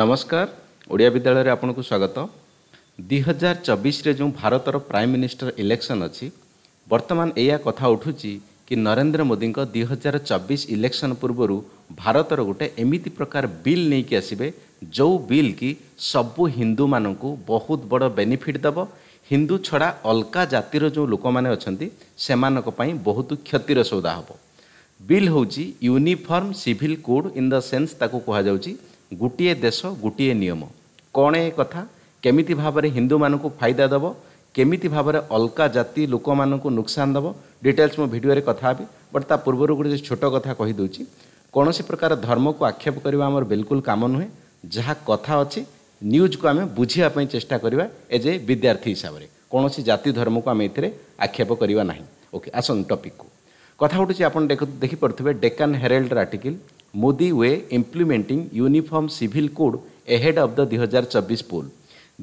ନମସ୍କାର ଓଡ଼ିଆ ବିଦ୍ୟାଳୟରେ ଆପଣଙ୍କୁ ସ୍ୱାଗତ ଦୁଇ ହଜାର ଚବିଶରେ ଯେଉଁ ଭାରତର ପ୍ରାଇମ୍ ମିନିଷ୍ଟର ଇଲେକ୍ସନ୍ ଅଛି ବର୍ତ୍ତମାନ ଏଇଆ କଥା ଉଠୁଛି କି ନରେନ୍ଦ୍ର ମୋଦିଙ୍କ ଦୁଇ ହଜାର ଚବିଶ ଇଲେକ୍ସନ୍ ପୂର୍ବରୁ ଭାରତର ଗୋଟେ ଏମିତି ପ୍ରକାର ବିଲ୍ ନେଇକି ଆସିବେ ଯେଉଁ ବିଲ୍ କି ସବୁ ହିନ୍ଦୁମାନଙ୍କୁ ବହୁତ ବଡ଼ ବେନିଫିଟ୍ ଦେବ ହିନ୍ଦୁ ଛଡ଼ା ଅଲଗା ଜାତିର ଯେଉଁ ଲୋକମାନେ ଅଛନ୍ତି ସେମାନଙ୍କ ପାଇଁ ବହୁତ କ୍ଷତିର ସଉଦା ହେବ ବିଲ୍ ହେଉଛି uniform civil code in the sense ତାକୁ କୁହାଯାଉଛି ଗୋଟିଏ ଦେଶ ଗୋଟିଏ ନିୟମ କ'ଣ ଏ କଥା କେମିତି ଭାବରେ ହିନ୍ଦୁମାନଙ୍କୁ ଫାଇଦା ଦେବ କେମିତି ଭାବରେ ଅଲଗା ଜାତି ଲୋକମାନଙ୍କୁ ନୁକସାନ ଦେବ ଡିଟେଲ୍ସ ମୁଁ ଭିଡ଼ିଓରେ କଥା ହେବି ବଟ୍ ତା ପୂର୍ବରୁ ଗୋଟେ ଛୋଟ କଥା କହିଦେଉଛି କୌଣସି ପ୍ରକାର ଧର୍ମକୁ ଆକ୍ଷେପ କରିବା ଆମର ବିଲକୁଲ କାମ ନୁହେଁ ଯାହା କଥା ଅଛି ନ୍ୟୁଜ୍କୁ ଆମେ ବୁଝିବା ପାଇଁ ଚେଷ୍ଟା କରିବା ଏଜ୍ ଏ ବିଦ୍ୟାର୍ଥୀ ହିସାବରେ କୌଣସି ଜାତି ଧର୍ମକୁ ଆମେ ଏଥିରେ ଆକ୍ଷେପ କରିବା ନାହିଁ ଓକେ ଆସନ୍ତୁ ଟପିକ୍କୁ କଥା ଉଠୁଛି ଆପଣ ଦେଖିପାରୁଥିବେ ଡେକାନ୍ ହେରାଲ୍ଡର article Modi way implementing uniform civil code civil of the ଦୁଇହଜାର ଚବିଶ 2024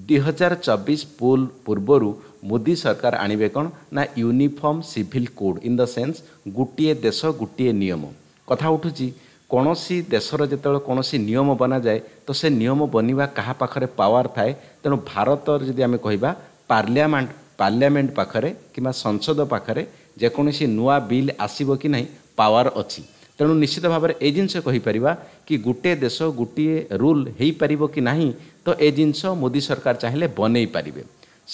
ଦୁଇହଜାର ଚବିଶ poll ପୂର୍ବରୁ ମୋଦି ସରକାର ଆଣିବେ କ'ଣ ନା uniform civil code in the sense ଗୋଟିଏ ଦେଶ ଗୋଟିଏ ନିୟମ କଥା ଉଠୁଛି କୌଣସି ଦେଶର ଯେତେବେଳେ କୌଣସି ନିୟମ ବନାଯାଏ ତ ସେ ନିୟମ ବନିବା କାହା ପାଖରେ ପାୱାର ଥାଏ ତେଣୁ ଭାରତରେ ଯଦି ଆମେ କହିବା ପାର୍ଲିଆମେଣ୍ଟ ପାର୍ଲିଆମେଣ୍ଟ ପାଖରେ କିମ୍ବା ସଂସଦ ପାଖରେ ଯେକୌଣସି ନୂଆ ବିଲ୍ ଆସିବ କି ନାହିଁ ପାୱାର ଅଛି ତେଣୁ ନିଶ୍ଚିତ ଭାବରେ ଏ ଜିନିଷ କହିପାରିବା କି ଗୋଟିଏ ଦେଶ ଗୋଟିଏ ରୁଲ୍ ହୋଇପାରିବ କି ନାହିଁ ତ ଏ ଜିନିଷ ମୋଦି ସରକାର ଚାହିଁଲେ ବନେଇ ପାରିବେ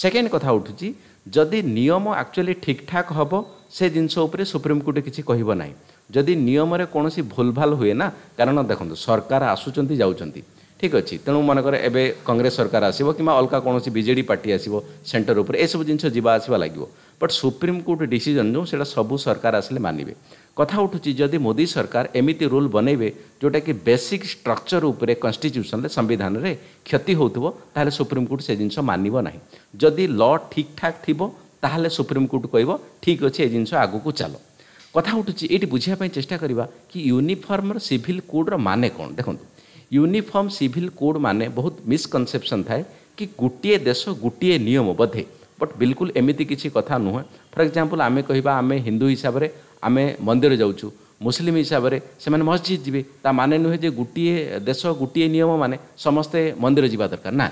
ସେକେଣ୍ଡ କଥା ଉଠୁଛି ଯଦି ନିୟମ ଆକ୍ଚୁଆଲି ଠିକ୍ଠାକ୍ ହେବ ସେ ଜିନିଷ ଉପରେ ସୁପ୍ରିମକୋର୍ଟ କିଛି କହିବ ନାହିଁ ଯଦି ନିୟମରେ କୌଣସି ଭୁଲଭାଲ ହୁଏ ନା କାରଣ ଦେଖନ୍ତୁ ସରକାର ଆସୁଛନ୍ତି ଯାଉଛନ୍ତି ଠିକ୍ ଅଛି ତେଣୁ ମନେକର ଏବେ କଂଗ୍ରେସ ସରକାର ଆସିବ କିମ୍ବା ଅଲଗା କୌଣସି ବିଜେଡ଼ି ପାର୍ଟି ଆସିବ ସେଣ୍ଟର ଉପରେ ଏସବୁ ଜିନିଷ ଯିବା ଆସିବା ଲାଗିବ ବଟ୍ ସୁପ୍ରିମକୋର୍ଟ ଡିସିଜନ୍ ଯେଉଁ ସେଇଟା ସବୁ ସରକାର ଆସିଲେ ମାନିବେ କଥା ଉଠୁଛି ଯଦି ମୋଦି ସରକାର ଏମିତି ରୁଲ୍ ବନେଇବେ ଯେଉଁଟାକି ବେସିକ୍ ଷ୍ଟ୍ରକ୍ଚର୍ ଉପରେ କନଷ୍ଟିଚ୍ୟୁସନ୍ରେ ସମ୍ବିଧାନରେ କ୍ଷତି ହେଉଥିବ ତାହେଲେ ସୁପ୍ରିମକୋର୍ଟ ସେ ଜିନିଷ ମାନିବ ନାହିଁ ଯଦି ଲ ଠିକ୍ ଠାକ୍ ଥିବ ତାହେଲେ ସୁପ୍ରିମକୋର୍ଟ କହିବ ଠିକ୍ ଅଛି ଏ ଜିନିଷ ଆଗକୁ ଚାଲ କଥା ଉଠୁଛି ଏଇଠି ବୁଝିବା ପାଇଁ ଚେଷ୍ଟା କରିବା କି ୟୁନିଫର୍ମର ସିଭିଲ୍ କୋଡ଼୍ର ମାନେ କ'ଣ ଦେଖନ୍ତୁ ୟୁନିଫର୍ମ ସିଭିଲ୍ କୋଡ଼୍ ମାନେ ବହୁତ ମିସ୍କନସେପ୍ସନ୍ ଥାଏ କି ଗୋଟିଏ ଦେଶ ଗୋଟିଏ ନିୟମ ବୋଧେ ବଟ୍ ବିଲକୁଲ ଏମିତି କିଛି କଥା ନୁହେଁ ଫର୍ ଏକ୍ଜାମ୍ପଲ୍ ଆମେ କହିବା ଆମେ ହିନ୍ଦୁ ହିସାବରେ ଆମେ ମନ୍ଦିର ଯାଉଛୁ ମୁସଲିମ ହିସାବରେ ସେମାନେ ମସଜିଦ ଯିବେ ତା ମାନେ ନୁହେଁ ଯେ ଗୋଟିଏ ଦେଶ ଗୋଟିଏ ନିୟମ ମାନେ ସମସ୍ତେ ମନ୍ଦିର ଯିବା ଦରକାର ନା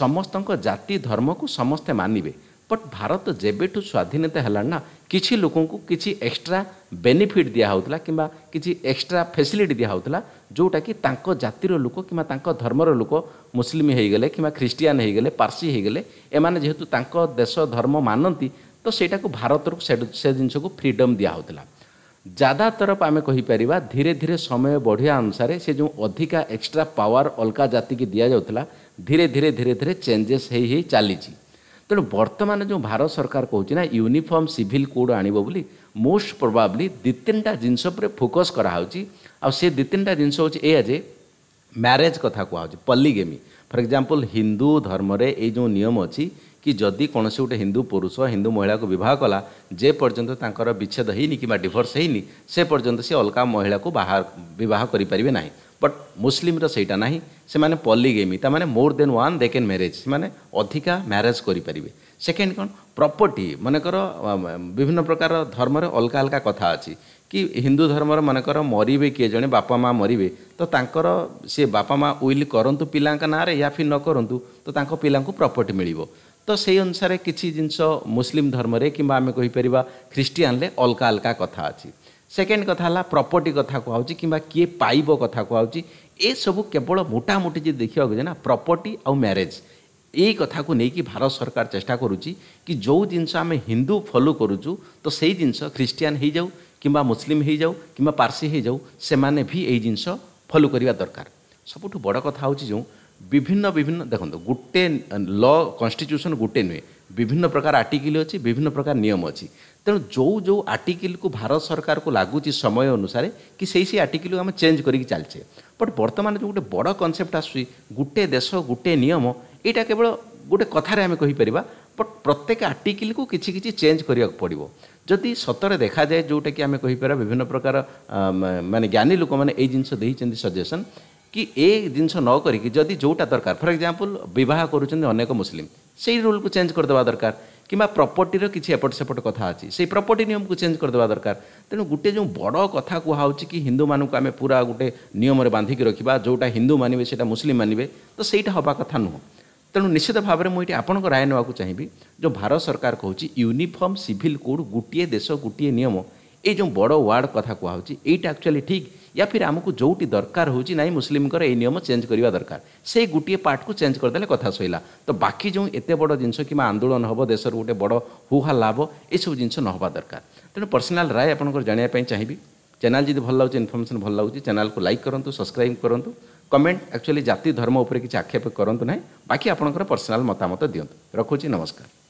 ସମସ୍ତଙ୍କ ଜାତି ଧର୍ମକୁ ସମସ୍ତେ ମାନିବେ ବଟ୍ ଭାରତ ଯେବେଠୁ ସ୍ୱାଧୀନତା ହେଲାଣି ନା କିଛି ଲୋକଙ୍କୁ କିଛି ଏକ୍ସଟ୍ରା ବେନିଫିଟ୍ ଦିଆହେଉଥିଲା କିମ୍ବା କିଛି ଏକ୍ସଟ୍ରା ଫେସିଲିଟି ଦିଆହେଉଥିଲା ଯେଉଁଟାକି ତାଙ୍କ ଜାତିର ଲୋକ କିମ୍ବା ତାଙ୍କ ଧର୍ମର ଲୋକ ମୁସଲିମ୍ ହୋଇଗଲେ କିମ୍ବା ଖ୍ରୀଷ୍ଟିଆନ ହୋଇଗଲେ ପାର୍ସି ହୋଇଗଲେ ଏମାନେ ଯେହେତୁ ତାଙ୍କ ଦେଶ ଧର୍ମ ମାନନ୍ତି ତ ସେଇଟାକୁ ଭାରତରୁ ସେ ଜିନିଷକୁ ଫ୍ରିଡ଼ମ୍ ଦିଆହେଉଥିଲା ଜାଦା ତରଫ ଆମେ କହିପାରିବା ଧୀରେ ଧୀରେ ସମୟ ବଢ଼ିବା ଅନୁସାରେ ସେ ଯେଉଁ ଅଧିକା ଏକ୍ସଟ୍ରା ପାୱାର ଅଲଗା ଜାତିକି ଦିଆଯାଉଥିଲା ଧୀରେ ଧୀରେ ଧୀରେ ଧୀରେ ଚେଞ୍ଜେସ୍ ହେଇ ହେଇ ଚାଲିଛି ତେଣୁ ବର୍ତ୍ତମାନ ଯେଉଁ ଭାରତ ସରକାର କହୁଛି ନା ୟୁନିଫର୍ମ ସିଭିଲ୍ କୋଡ଼୍ ଆଣିବ ବୋଲି ମୋଷ୍ଟ ପ୍ରୋବାବ୍ଲି ଦୁଇ ତିନିଟା ଜିନିଷ ଉପରେ ଫୋକସ୍ କରାହେଉଛି ଆଉ ସେ ଦୁଇ ତିନିଟା ଜିନିଷ ହେଉଛି ଏଇଆ ଯେ ମ୍ୟାରେଜ୍ କଥା କୁହାହେଉଛି ପଲ୍ଲିଗେମି ଫର୍ ଏକ୍ଜାମ୍ପଲ୍ ହିନ୍ଦୁ ଧର୍ମରେ ଏଇ ଯେଉଁ ନିୟମ ଅଛି କି ଯଦି କୌଣସି ଗୋଟେ ହିନ୍ଦୁ ପୁରୁଷ ହିନ୍ଦୁ ମହିଳାକୁ ବିବାହ କଲା ଯେ ପର୍ଯ୍ୟନ୍ତ ତାଙ୍କର ବିଚ୍ଛେଦ ହେଇନି କିମ୍ବା ଡିଭୋର୍ସ ହେଇନି ସେ ପର୍ଯ୍ୟନ୍ତ ସେ ଅଲଗା ମହିଳାକୁ ବାହା ବିବାହ କରିପାରିବେ ନାହିଁ ବଟ୍ ମୁସଲିମର ସେଇଟା ନାହିଁ ସେମାନେ ପଲିଗେମି ତାମାନେ more than one they can marriage ସେମାନେ ଅଧିକା ମ୍ୟାରେଜ୍ କରିପାରିବେ ସେକେଣ୍ଡ କ'ଣ ପ୍ରପର୍ଟି ମନେକର ବିଭିନ୍ନ ପ୍ରକାର ଧର୍ମରେ ଅଲଗା ଅଲଗା କଥା ଅଛି କି ହିନ୍ଦୁ ଧର୍ମର ମନେକର ମରିବେ କିଏ ଜଣେ ବାପା ମା' ମରିବେ ତ ତାଙ୍କର ସେ ବାପା ମା' ୱିଲ୍ କରନ୍ତୁ ପିଲାଙ୍କ ନାଁରେ ୟା ଫିର୍ ନ କରନ୍ତୁ ତ ତାଙ୍କ ପିଲାଙ୍କୁ ପ୍ରପର୍ଟି ମିଳିବ ତ ସେଇ ଅନୁସାରେ କିଛି ଜିନିଷ ମୁସଲିମ୍ ଧର୍ମରେ କିମ୍ବା ଆମେ କହିପାରିବା ଖ୍ରୀଷ୍ଟିଆନରେ ଅଲଗା ଅଲଗା କଥା ଅଛି ସେକେଣ୍ଡ କଥା ହେଲା ପ୍ରପର୍ଟି କଥା କୁହାହେଉଛି କିମ୍ବା କିଏ ପାଇବ କଥା କୁହାହେଉଛି ଏସବୁ କେବଳ ମୋଟାମୋଟି ଯଦି ଦେଖିବାକୁ ଯେ ନା ପ୍ରପର୍ଟି ଆଉ ମ୍ୟାରେଜ୍ ଏଇ କଥାକୁ ନେଇକି ଭାରତ ସରକାର ଚେଷ୍ଟା କରୁଛି କି ଯେଉଁ ଜିନିଷ ଆମେ ହିନ୍ଦୁ ଫଲୋ କରୁଛୁ ତ ସେଇ ଜିନିଷ ଖ୍ରୀଷ୍ଟିଆନ ହେଇଯାଉ କିମ୍ବା ମୁସଲିମ୍ ହେଇଯାଉ କିମ୍ବା ପାର୍ସି ହେଇଯାଉ ସେମାନେ ବି ଏଇ ଜିନିଷ ଫଲୋ କରିବା ଦରକାର ସବୁଠୁ ବଡ଼ କଥା ହେଉଛି ଯେଉଁ ବିଭିନ୍ନ ବିଭିନ୍ନ ଦେଖନ୍ତୁ ଗୋଟେ ଲ କନଷ୍ଟିଚ୍ୟୁସନ୍ ଗୋଟେ ନୁହେଁ ବିଭିନ୍ନ ପ୍ରକାର ଆର୍ଟିକିଲ୍ ଅଛି ବିଭିନ୍ନ ପ୍ରକାର ନିୟମ ଅଛି ତେଣୁ ଯେଉଁ ଯେଉଁ ଆର୍ଟିକିଲ୍କୁ ଭାରତ ସରକାରକୁ ଲାଗୁଛି ସମୟ ଅନୁସାରେ କି ସେଇ ସେଇ ଆର୍ଟିକିଲ୍କୁ ଆମେ ଚେଞ୍ଜ କରିକି ଚାଲିଛେ ବଟ୍ ବର୍ତ୍ତମାନ ଯେଉଁ ଗୋଟେ ବଡ଼ କନସେପ୍ଟ ଆସୁଛି ଗୋଟେ ଦେଶ ଗୋଟେ ନିୟମ ଏଇଟା କେବଳ ଗୋଟେ କଥାରେ ଆମେ କହିପାରିବା ବଟ୍ ପ୍ରତ୍ୟେକ ଆର୍ଟିକିଲ୍କୁ କିଛି କିଛି ଚେଞ୍ଜ କରିବାକୁ ପଡ଼ିବ ଯଦି ସତରେ ଦେଖାଯାଏ ଯେଉଁଟାକି ଆମେ କହିପାରିବା ବିଭିନ୍ନ ପ୍ରକାର ମାନେ ଜ୍ଞାନୀ ଲୋକମାନେ ଏଇ ଜିନିଷ ଦେଇଛନ୍ତି ସଜେସନ୍ कि ए जिनिष नकरिक ଯଦି ଯେଉଁଟା ଦରକାର ଫର୍ ଏକ୍ଜାମ୍ପଲ୍ ବିବାହ କରୁଛନ୍ତି ଅନେକ ମୁସଲିମ୍ ସେଇ ରୁଲ୍କୁ ଚେଞ୍ଜ କରିଦେବା ଦରକାର କିମ୍ବା ପ୍ରପର୍ଟିର କିଛି ଏପଟ ସେପଟ କଥା ଅଛି ସେଇ ପ୍ରପର୍ଟି ନିୟମକୁ ଚେଞ୍ଜ କରିଦେବା ଦରକାର ତେଣୁ ଗୋଟେ ଯେଉଁ ବଡ଼ କଥା କୁହାହେଉଛି କି ହିନ୍ଦୁମାନଙ୍କୁ ଆମେ ପୁରା ଗୋଟେ ନିୟମରେ ବାନ୍ଧିକି ରଖିବା ଯେଉଁଟା ହିନ୍ଦୁ ମାନିବେ ସେଇଟା ମୁସଲିମ୍ ମାନିବେ ତ ସେଇଟା ହେବା କଥା ନୁହଁ ତେଣୁ ନିଶ୍ଚିତ ଭାବରେ ମୁଁ ଏଠି ଆପଣଙ୍କ ରାୟ ନେବାକୁ ଚାହିଁବି ଯେଉଁ ଭାରତ ସରକାର କହୁଛି ୟୁନିଫର୍ମ ସିଭିଲ୍ କୋଡ଼୍ ଗୋଟିଏ ଦେଶ ଗୋଟିଏ ନିୟମ ये जो बड़ ওয়ার্ড কথা কুহাচ্ছে यहीटा আকচুয়ালি ঠিক या फिर आमको जोटी दरकार हो ना मुसलिम ए नियम चेंज करने दरकार से गोटे पार्ट को चेंज करदे कथा सहला तो बाकी जो एत बड़ जिनस कि आंदोलन हम देश गोटे बड़ हुहाल्ला हम यू जिन ना दरकार तेनाली पर्सनाल राय आपंकर जानापी चाहिए चैनल जब भल लगे इनफर्मेसन भल लगे चैनल को लाइक करूँ सब्सक्राइब करूँ कमेंट एक्चुअली जाति धर्म उपर किसी आक्षेप करूँ ना बाकी आपंकर पर्सनाल मतामत दिंतु रखुच्छी नमस्कार